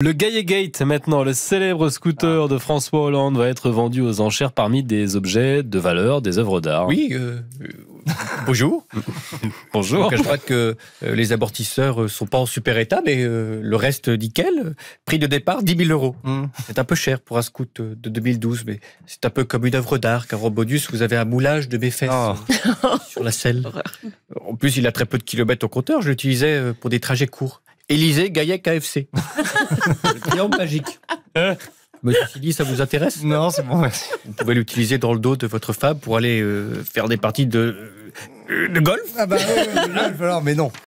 Le Gaillet maintenant, le célèbre scooter de François Hollande, va être vendu aux enchères parmi des objets de valeur, des œuvres d'art. Oui, euh, bonjour. bonjour. je crois que euh, les amortisseurs euh, sont pas en super état, mais le reste nickel. Prix de départ, 10 000 euros. Mm. C'est un peu cher pour un scoot de 2012, mais c'est un peu comme une œuvre d'art, car en vous avez un moulage de mes fesses ah. sur la selle. En plus, il a très peu de kilomètres au compteur. Je l'utilisais pour des trajets courts. Élysée, Gaillac, KFC. le triangle magique. Euh. Mais suis dit, ça vous intéresse Non, c'est bon, Vous pouvez l'utiliser dans le dos de votre femme pour aller euh, faire des parties de, euh, de golf Ah bah, golf alors, mais non.